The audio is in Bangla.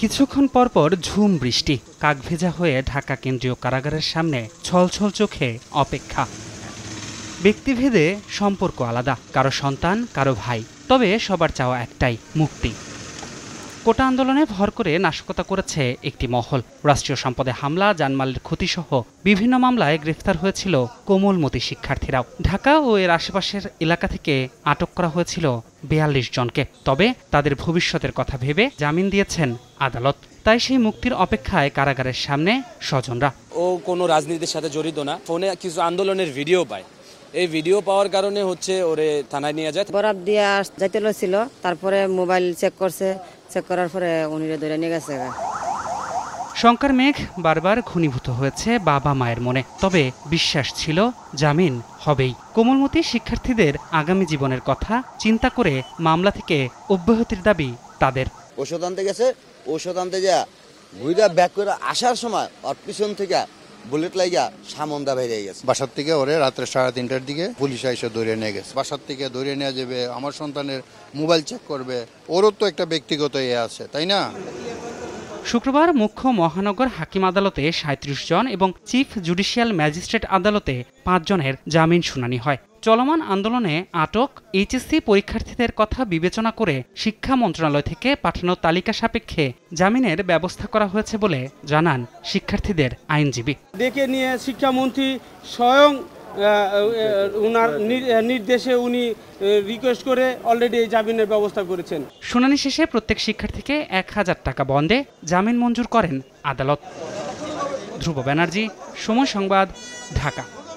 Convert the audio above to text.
কিছুক্ষণ পরপর ঝুম বৃষ্টি কাকভেজা হয়ে ঢাকা কেন্দ্রীয় কারাগারের সামনে ছলছল চোখে অপেক্ষা ব্যক্তিভেদে সম্পর্ক আলাদা কারো সন্তান কারো ভাই তবে সবার চাওয়া একটাই মুক্তি কোটা আন্দোলনে ভর করে নাশকতা করেছে একটি মহল রাষ্ট্রীয় সম্পদে হামলা জানমালের ক্ষতিসহ বিভিন্ন মামলায় গ্রেফতার হয়েছিল কোমলমতি শিক্ষার্থীরাও ঢাকা ও এর আশেপাশের এলাকা থেকে আটক করা হয়েছিল বিয়াল্লিশ জনকে তবে তাদের ভবিষ্যতের কথা ভেবে জামিন দিয়েছেন আদালত তাই সেই মুক্তির অপেক্ষায় কারাগারের সামনে স্বজনরা ও কোনো রাজনীতির সাথে জড়িত না ফোনে কিছু আন্দোলনের ভিডিও পায় এই ভিডিও পাওয়ার কারণে হচ্ছে ওরে থানায় নিয়ে যায় বরাব দিয়ে যাইতে ছিল তারপরে মোবাইল চেক করছে চেক করার পরে উনি ধরে নিয়ে গেছে শঙ্কর মেঘ বারবার ঘনীভূত হয়েছে বাবা মায়ের মনে তবে বিশ্বাস ছিল জামিন হবেই কোমলমতি শিক্ষার্থীদের আগামী জীবনের কথা চিন্তা করে মামলা থেকে অব্যাহতির দাবি তাদের ঔষধ আনতে গেছে ঔষধ আনতে যা ঘুরে ব্যাক করে আসার সময় অর পিছন থেকে বুলেট লাইগা সামন্দা বেরিয়ে গেছে বাসার থেকে ওরে রাত্রে সাড়ে তিনটার দিকে পুলিশ এসে ধরে নিয়ে গেছে বাসার থেকে ধরে নিয়ে যাবে আমার সন্তানের মোবাইল চেক করবে ওরও তো একটা ব্যক্তিগত ইয়ে আছে তাই না শুক্রবার মুখ্য মহানগর হাকিম আদালতে সাঁত্রিশ জন এবং চিফ জুডিশিয়াল ম্যাজিস্ট্রেট আদালতে পাঁচজনের জামিন শুনানি হয় চলমান আন্দোলনে আটক এইচএসসি পরীক্ষার্থীদের কথা বিবেচনা করে শিক্ষা মন্ত্রণালয় থেকে পাঠানো তালিকা সাপেক্ষে জামিনের ব্যবস্থা করা হয়েছে বলে জানান শিক্ষার্থীদের আইনজীবী ডেকে নিয়ে শিক্ষামন্ত্রী স্বয়ং উনার নির্দেশে উনি রিকোয়েস্ট করে অলরেডি এই জামিনের ব্যবস্থা করেছেন শুনানি শেষে প্রত্যেক শিক্ষার্থীকে এক হাজার টাকা বন্ধে জামিন মঞ্জুর করেন আদালত ধ্রুব ব্যানার্জি সময় সংবাদ ঢাকা